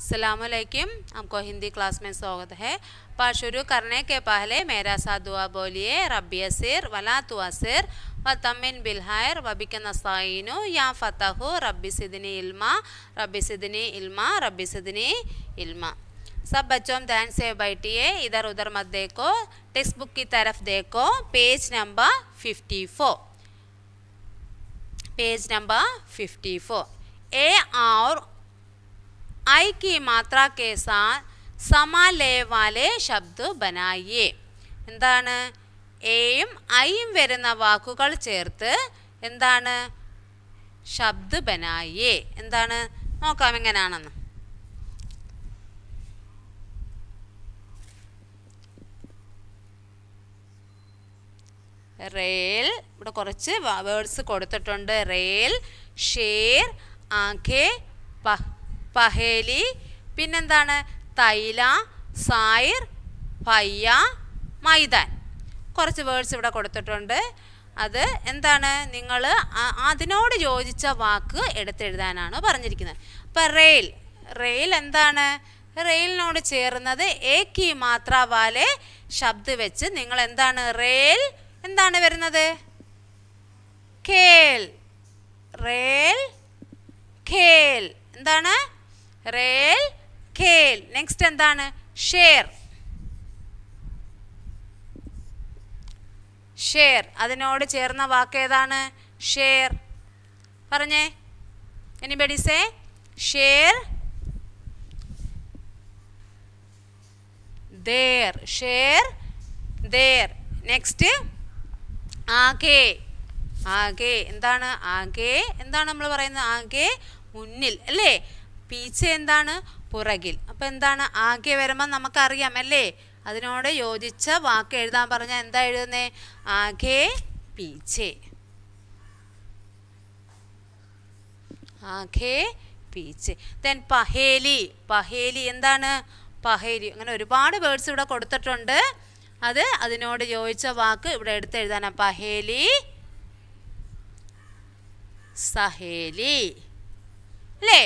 सलामकुम आपको हिंदी क्लास में स्वागत है पर शुरू करने के पहले मेरा साथ दुआ बोलिए रबी असर वला तो असर व तमिन बिलहर वबिक नसाइन या फ़तह रबी सिदनी इल्मा रबी सिदनी इल्मा रबी सिदनी इल्मा सब बच्चों ध्यान से बैठिए इधर उधर मत देखो टेक्स्ट बुक की तरफ देखो page number fifty four page number fifty four A और आई की मात्रा के साथ समालय वाले शब्द बनाइए എന്താണ് എയും ഐയും വരുന്ന വാക്കുകൾ ചേർത്ത് എന്താണ് ശബ്ദ ബനായേ എന്താണ് നോക്കാം എങ്ങനെയാണെന്ന് റെയിൽ ഇവിടെ കുറച്ച് വേർഡ്സ് കൊടുത്തിട്ടുണ്ട് റെയിൽ ഷേർ ആഖേ പഹ് പഹേലി പിന്നെന്താണ് തൈല സായിർ പയ്യ മൈദാൻ കുറച്ച് വേർഡ്സ് ഇവിടെ കൊടുത്തിട്ടുണ്ട് അത് എന്താണ് നിങ്ങൾ അതിനോട് യോജിച്ച വാക്ക് എടുത്തെഴുതാനാണ് പറഞ്ഞിരിക്കുന്നത് ഇപ്പം റെയിൽ റെയിൽ എന്താണ് റെയിലിനോട് ചേർന്നത് ഏക്കി മാത്ര വാലെ ശബ്ദ വെച്ച് നിങ്ങൾ എന്താണ് റെയിൽ എന്താണ് വരുന്നത് കേൽ റെയിൽ കേൽ എന്താണ് റേൽ ഖേൽ നെക്സ്റ്റ് എന്താണ് ഷെയർ ഷെയർ അതിനോട് ചേർന്ന വാക്ക് ഏതാണ് ഷെയർ പറഞ്ഞേ എനിബഡി സേ ഷെയർ ദേർ ഷെയർ ദേർ നെക്സ്റ്റ് ആകെ ആകെ എന്താണ് ആകെ എന്താണ് നമ്മൾ പറയുന്നത് ആകെ മുന്നിൽ അല്ലേ പീച്ച എന്താണ് പുറകിൽ അപ്പോൾ എന്താണ് ആകെ വരുമ്പോൾ നമുക്കറിയാം അല്ലേ അതിനോട് യോജിച്ച വാക്ക് എഴുതാൻ പറഞ്ഞാൽ എന്താ എഴുതുന്നത് ആകെ പീച്ചേ ആകെ പീച്ച് ദെൻ പഹേലി പഹേലി എന്താണ് പഹേലി അങ്ങനെ ഒരുപാട് വേർഡ്സ് ഇവിടെ കൊടുത്തിട്ടുണ്ട് അത് അതിനോട് യോജിച്ച വാക്ക് ഇവിടെ എടുത്തെഴുതാനാണ് പഹേലി സഹേലി അല്ലേ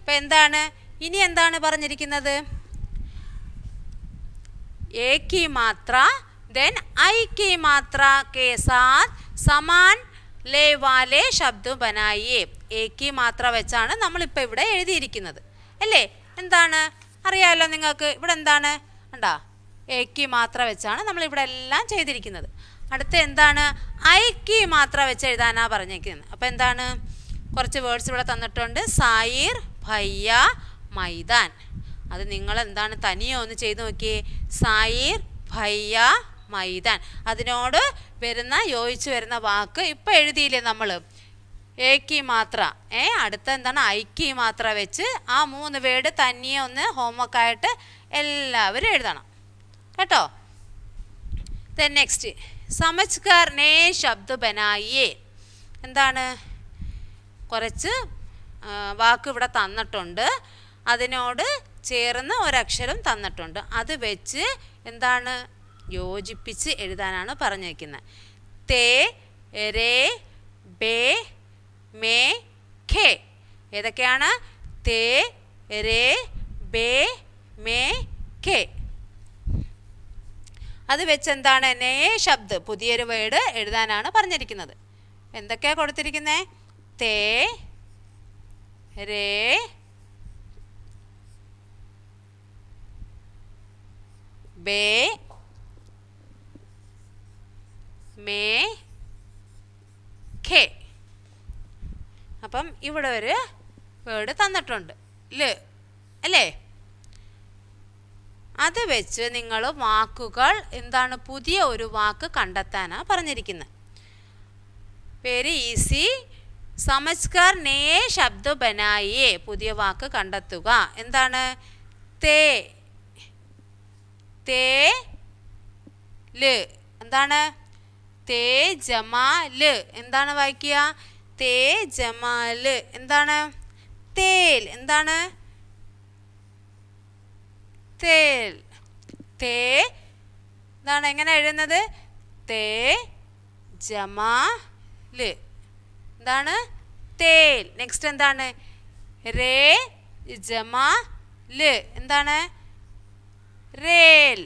ഇപ്പം എന്താണ് ഇനി എന്താണ് പറഞ്ഞിരിക്കുന്നത് ഏക്കി മാത്ര ദെൻ ഐ की മാത്ര के समान ലേ വാലേ ശബ്ദം ബനായേ ഏക്കി മാത്ര വെച്ചാണ് നമ്മളിപ്പോൾ ഇവിടെ എഴുതിയിരിക്കുന്നത് അല്ലേ എന്താണ് അറിയാമല്ലോ നിങ്ങൾക്ക് ഇവിടെ എന്താണ് ഉണ്ടാ ഏക്കി മാത്ര വെച്ചാണ് നമ്മളിവിടെ എല്ലാം ചെയ്തിരിക്കുന്നത് അടുത്ത എന്താണ് ഐക്കി മാത്ര വെച്ച് എഴുതാനാണ് പറഞ്ഞിരിക്കുന്നത് അപ്പോൾ എന്താണ് കുറച്ച് വേർഡ്സ് ഇവിടെ തന്നിട്ടുണ്ട് സായിർ ഭയ്യ മൈദാൻ അത് നിങ്ങൾ എന്താണ് തനിയോ ഒന്ന് ചെയ്ത് നോക്കിയേ സായിർ ഭയ്യ മൈദാൻ അതിനോട് വരുന്ന യോജിച്ച് വരുന്ന വാക്ക് ഇപ്പം എഴുതിയില്ലേ നമ്മൾ ഏക്കി മാത്ര ഏ അടുത്ത എന്താണ് ഐക്കി മാത്ര വെച്ച് ആ മൂന്ന് വേർഡ് തനിയെ ഒന്ന് ഹോംവർക്ക് ആയിട്ട് എല്ലാവരും എഴുതണം കേട്ടോ ദെൻ നെക്സ്റ്റ് സമജ്കാർ നേ ശബ്ദ ബനായിയേ എന്താണ് കുറച്ച് വാക്ക് ഇവിടെ തന്നിട്ടുണ്ട് അതിനോട് ചേർന്ന് ഒരക്ഷരം തന്നിട്ടുണ്ട് അത് വെച്ച് എന്താണ് യോജിപ്പിച്ച് എഴുതാനാണ് പറഞ്ഞിരിക്കുന്നത് തേ രേ ബേ മേ ഖേ ഏതൊക്കെയാണ് തേ രേ ബേ മേ ഖേ അത് വെച്ച് എന്താണ് നേ ശബ്ദ് പുതിയൊരു വേർഡ് എഴുതാനാണ് പറഞ്ഞിരിക്കുന്നത് എന്തൊക്കെയാണ് കൊടുത്തിരിക്കുന്നത് തേ രേ ബേ മേ ഖേ അപ്പം ഇവിടെ ഒരു വേർഡ് തന്നിട്ടുണ്ട് ല് അല്ലേ അത് വെച്ച് നിങ്ങൾ വാക്കുകൾ എന്താണ് പുതിയ ഒരു വാക്ക് കണ്ടെത്താനാണ് പറഞ്ഞിരിക്കുന്നത് വെരി ഈസി സമസ്കാർ നേ ശബ്ദ ബനായേ പുതിയ വാക്ക് കണ്ടെത്തുക എന്താണ് തേ തേ ല് എന്താണ് തേ ജമാ ല് എന്താണ് വായിക്കുക തേ ജമാ ല് എന്താണ് തേൽ എന്താണ് തേൽ തേ എന്താണ് എങ്ങനെ എഴുതുന്നത് തേ ജമാ ല് എന്താണ് തേൽ നെക്സ്റ്റ് എന്താണ് രേ ജമാ ല് എന്താണ് റേൽ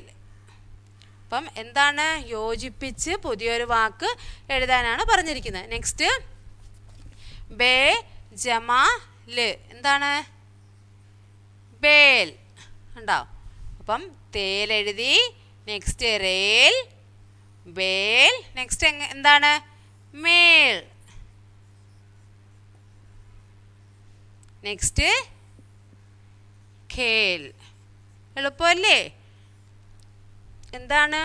അപ്പം എന്താണ് യോജിപ്പിച്ച് പുതിയൊരു വാക്ക് എഴുതാനാണ് പറഞ്ഞിരിക്കുന്നത് നെക്സ്റ്റ് ബേ ജമാ ല് എന്താണ് ബേൽ ഉണ്ടാവും അപ്പം തേൽ എഴുതി നെക്സ്റ്റ് റേൽ ബേൽ നെക്സ്റ്റ് എന്താണ് മേൽ നെക്സ്റ്റ് ഖേൽ എളുപ്പമല്ലേ എന്താണ്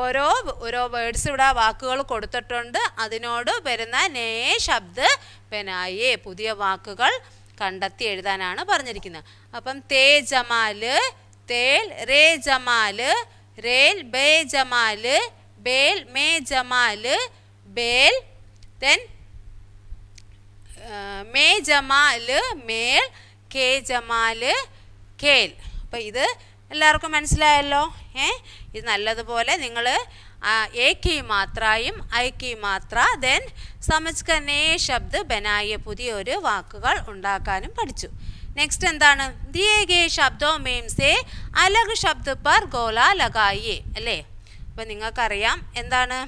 ഓരോ ഓരോ വേർഡ്സ് ഇവിടെ വാക്കുകൾ കൊടുത്തിട്ടുണ്ട് അതിനോട് വരുന്ന നേ ശബ്ദ പെനായേ പുതിയ വാക്കുകൾ കണ്ടെത്തി എഴുതാനാണ് പറഞ്ഞിരിക്കുന്നത് അപ്പം തേ ജമാല് തേൽ റേ ജമാല് റേൽ ബേ ജമാല് ബേൽ മേ ജമാല് ബേൽ ദെൻ മേ ജമാല് മേൽ കെ ജമാല് കേൽ അപ്പോൾ ഇത് എല്ലാവർക്കും മനസ്സിലായല്ലോ ഏ ഇത് നല്ലതുപോലെ നിങ്ങൾ ഏക്കി മാത്രയും ഐക്കി മാത്ര ദെൻ സമജ്കനേ ശബ്ദ ബനായ പുതിയൊരു വാക്കുകൾ ഉണ്ടാക്കാനും പഠിച്ചു നെക്സ്റ്റ് എന്താണ് ദിയേ ഗേ ശബ്ദോ മേം സേ അലഗ് ശബ്ദ പർ ഗോല ലഗായേ അല്ലേ അപ്പം നിങ്ങൾക്കറിയാം എന്താണ്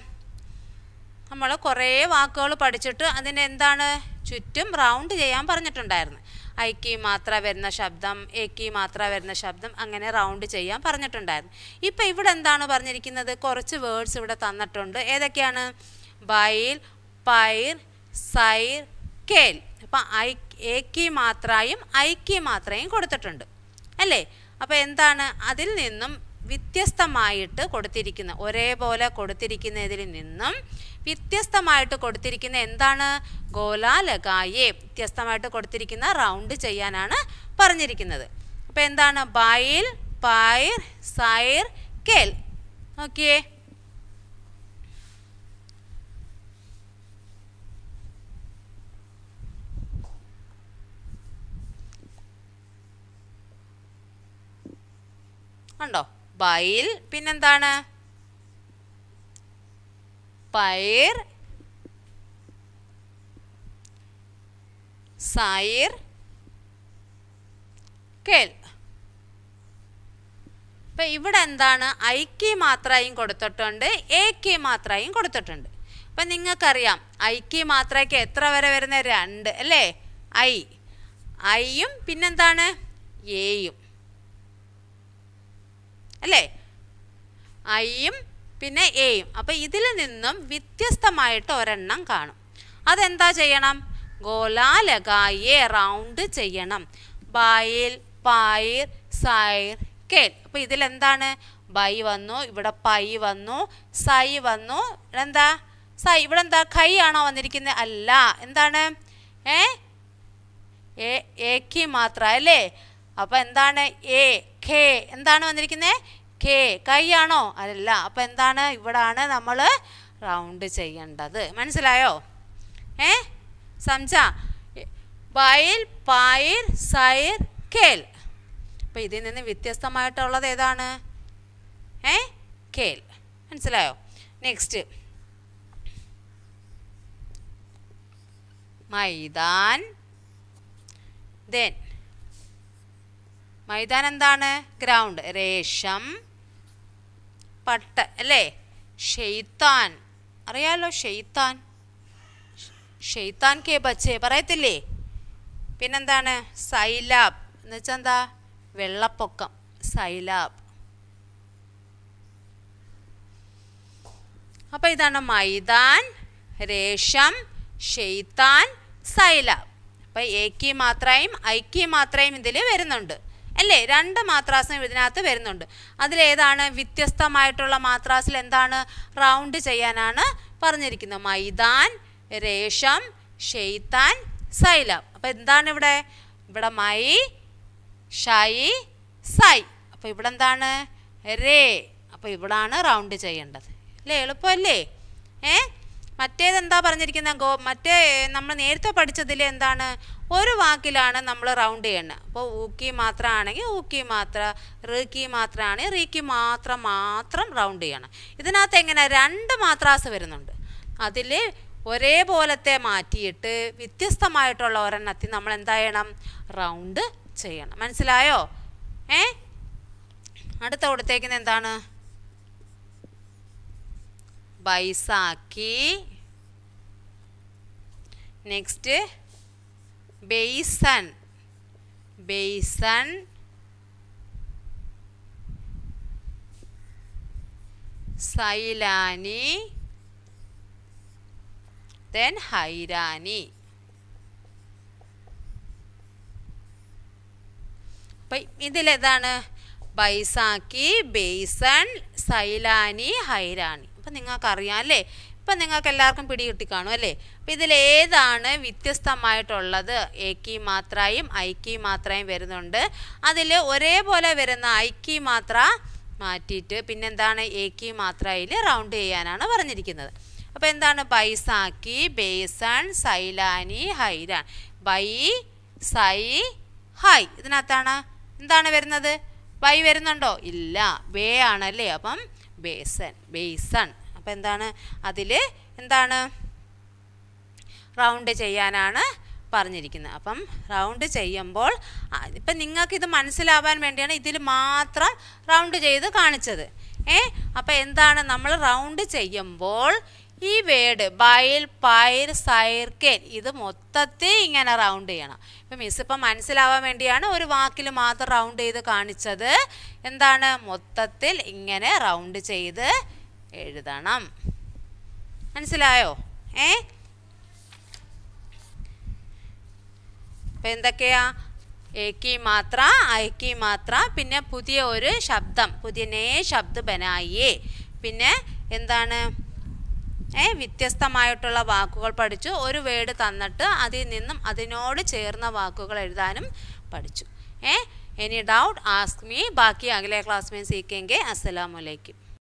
നമ്മൾ കുറേ വാക്കുകൾ പഠിച്ചിട്ട് അതിൻ്റെ എന്താണ് ചുറ്റും റൗണ്ട് ചെയ്യാൻ പറഞ്ഞിട്ടുണ്ടായിരുന്നു ഐക്ക് മാത്ര വരുന്ന ശബ്ദം ഏക്ക് മാത്ര വരുന്ന ശബ്ദം അങ്ങനെ റൗണ്ട് ചെയ്യാൻ പറഞ്ഞിട്ടുണ്ടായിരുന്നു ഇപ്പം ഇവിടെ എന്താണ് പറഞ്ഞിരിക്കുന്നത് കുറച്ച് വേർഡ്സ് ഇവിടെ തന്നിട്ടുണ്ട് ഏതൊക്കെയാണ് ബൈൽ പൈർ സൈർ കേൽ അപ്പം ഐ ഏക്ക് മാത്രയും ഐക്ക് മാത്രയും കൊടുത്തിട്ടുണ്ട് അല്ലേ അപ്പോൾ എന്താണ് അതിൽ നിന്നും വ്യത്യസ്തമായിട്ട് കൊടുത്തിരിക്കുന്ന ഒരേപോലെ കൊടുത്തിരിക്കുന്നതിൽ നിന്നും വ്യത്യസ്തമായിട്ട് കൊടുത്തിരിക്കുന്ന എന്താണ് ഗോലാലകായെ വ്യത്യസ്തമായിട്ട് കൊടുത്തിരിക്കുന്ന റൗണ്ട് ചെയ്യാനാണ് പറഞ്ഞിരിക്കുന്നത് അപ്പോൾ എന്താണ് ബൈൽ പൈർ സൈർ കേൽ ഓക്കേ കണ്ടോ ബൈൽ പിന്നെന്താണ് പൈർ സൈർ കേൾ ഇപ്പം ഇവിടെ എന്താണ് കെ മാത്രയും കൊടുത്തിട്ടുണ്ട് കെ മാത്രയും കൊടുത്തിട്ടുണ്ട് അപ്പൊ നിങ്ങൾക്കറിയാം കെ മാത്രയ്ക്ക് എത്ര വരെ വരുന്ന രണ്ട് അല്ലേ ഐ ഐയും പിന്നെന്താണ് എയും അല്ലേ ഐയും പിന്നെ എയും അപ്പോൾ ഇതിൽ നിന്നും വ്യത്യസ്തമായിട്ട് ഒരെണ്ണം കാണും അതെന്താ ചെയ്യണം ഗോലാലകായെ റൗണ്ട് ചെയ്യണം ബായിൽ പായിർ സൈർ കേൽ അപ്പോൾ ഇതിലെന്താണ് ബൈ വന്നു ഇവിടെ പൈ വന്നു സൈ വന്നു എന്താ സൈ ഇവിടെ എന്താ കൈ ആണോ വന്നിരിക്കുന്നത് അല്ല എന്താണ് ഏ എ മാത്ര അല്ലേ അപ്പോൾ എന്താണ് എ കെ എന്താണ് വന്നിരിക്കുന്നത് കെ കൈയാണോ അതല്ല അപ്പം എന്താണ് ഇവിടാണ് നമ്മൾ റൗണ്ട് ചെയ്യേണ്ടത് മനസ്സിലായോ ഏ സംച ബൈൽ പായൽ സൈർ കേൽ അപ്പോൾ ഇതിൽ നിന്ന് വ്യത്യസ്തമായിട്ടുള്ളത് ഏതാണ് ഏ കേൽ മനസ്സിലായോ നെക്സ്റ്റ് മൈദാൻ ദെൻ മൈദാൻ എന്താണ് ഗ്രൗണ്ട് രേഷം പട്ട അല്ലേ ഷെയ്ത്താൻ അറിയാലോ ഷെയ്ത്താൻ ഷെയ്ത്താൻ കെ ബച്ചേ പറയത്തില്ലേ പിന്നെന്താണ് സൈലാബ് എന്ന് വെച്ചാൽ എന്താ വെള്ളപ്പൊക്കം സൈലാബ് അപ്പോൾ ഇതാണ് മൈദാൻ രേഷം ഷെയ്ത്താൻ സൈലാബ് അപ്പം എ മാത്രയും ഐ മാത്രയും ഇതിൽ വരുന്നുണ്ട് അല്ലേ രണ്ട് മാത്രാസും ഇതിനകത്ത് വരുന്നുണ്ട് അതിലേതാണ് വ്യത്യസ്തമായിട്ടുള്ള മാത്രാസിൽ എന്താണ് റൗണ്ട് ചെയ്യാനാണ് പറഞ്ഞിരിക്കുന്നത് മൈദാൻ രേഷം ഷെയ്ത്താൻ സൈലം അപ്പോൾ എന്താണ് ഇവിടെ ഇവിടെ മൈ ഷൈ സൈ അപ്പോൾ ഇവിടെ എന്താണ് രേ അപ്പോൾ ഇവിടാണ് റൗണ്ട് ചെയ്യേണ്ടത് അല്ലേ എളുപ്പമല്ലേ ഏ മറ്റേതെന്താ പറഞ്ഞിരിക്കുന്നത് ഗോ മറ്റേ നമ്മൾ നേരത്തെ പഠിച്ചതിൽ എന്താണ് ഒരു വാക്കിലാണ് നമ്മൾ റൗണ്ട് ചെയ്യണത് അപ്പോൾ ഊക്കി മാത്രമാണെങ്കിൽ ഊക്കി മാത്രം റീക്കി മാത്രമാണെങ്കിൽ റീക്കി മാത്രം മാത്രം റൗണ്ട് ചെയ്യണം ഇതിനകത്ത് എങ്ങനെ രണ്ട് മാത്രാസ് വരുന്നുണ്ട് അതിൽ ഒരേപോലത്തെ മാറ്റിയിട്ട് വ്യത്യസ്തമായിട്ടുള്ള ഒരെണ്ണത്തിൽ നമ്മൾ എന്താ ചെയ്യണം റൗണ്ട് ചെയ്യണം മനസ്സിലായോ ഏ അടുത്ത കൊടുത്തേക്കുന്ന എന്താണ് ബൈസാക്കി നെക്സ്റ്റ് ബേസൺ ബേസൺ സൈലാനി then ഹൈരാനി അപ്പം ഇതിലേതാണ് ബൈസാക്കി ബേസൺ സൈലാനി ഹൈരാണി അപ്പം നിങ്ങൾക്കറിയാം അല്ലേ അപ്പം നിങ്ങൾക്ക് എല്ലാവർക്കും പിടികിട്ടി കാണും അല്ലേ അപ്പം ഇതിലേതാണ് വ്യത്യസ്തമായിട്ടുള്ളത് ഏക്കി മാത്രയും ഐക്കി മാത്രയും വരുന്നുണ്ട് അതിൽ ഒരേപോലെ വരുന്ന ഐക്കി മാത്ര മാറ്റിയിട്ട് പിന്നെന്താണ് ഏക്കി മാത്രയിൽ റൗണ്ട് ചെയ്യാനാണ് പറഞ്ഞിരിക്കുന്നത് അപ്പോൾ എന്താണ് ബൈസാക്കി ബേസൺ സൈലാനി ഹൈരാൻ ബൈ സൈ ഹൈ ഇതിനകത്താണ് എന്താണ് വരുന്നത് ബൈ വരുന്നുണ്ടോ ഇല്ല ബേ ആണല്ലേ അപ്പം ബേസൺ ബേസൺ അപ്പോൾ എന്താണ് അതിൽ എന്താണ് റൗണ്ട് ചെയ്യാനാണ് പറഞ്ഞിരിക്കുന്നത് അപ്പം റൗണ്ട് ചെയ്യുമ്പോൾ ഇപ്പം നിങ്ങൾക്കിത് മനസ്സിലാവാൻ വേണ്ടിയാണ് ഇതിൽ മാത്രം റൗണ്ട് ചെയ്ത് കാണിച്ചത് ഏ അപ്പം എന്താണ് നമ്മൾ റൗണ്ട് ചെയ്യുമ്പോൾ ഈ വേർഡ് ബൈൽ പൈർ സൈർക്കേൻ ഇത് മൊത്തത്തിൽ ഇങ്ങനെ റൗണ്ട് ചെയ്യണം ഇപ്പം മിസ് ഇപ്പം മനസ്സിലാവാൻ വേണ്ടിയാണ് ഒരു വാക്കിൽ മാത്രം റൗണ്ട് ചെയ്ത് കാണിച്ചത് എന്താണ് മൊത്തത്തിൽ ഇങ്ങനെ റൗണ്ട് ചെയ്ത് എഴുതണം മനസ്സിലായോ ഏ അപ്പം എന്തൊക്കെയാ ഏക്കി മാത്ര ഐക്കി മാത്ര പിന്നെ പുതിയ ഒരു ശബ്ദം പുതിയ നേ ശബ്ദ ബനായേ പിന്നെ എന്താണ് ഏ വ്യത്യസ്തമായിട്ടുള്ള വാക്കുകൾ പഠിച്ചു ഒരു വേർഡ് തന്നിട്ട് അതിൽ നിന്നും അതിനോട് ചേർന്ന വാക്കുകൾ എഴുതാനും പഠിച്ചു ഏ എനി ഡൗട്ട് ആസ്ക് മീ ബാക്കി അഗലെ ക്ലാസ് മേ സീക്കെങ്കിൽ അസ്സലാമലൈക്കും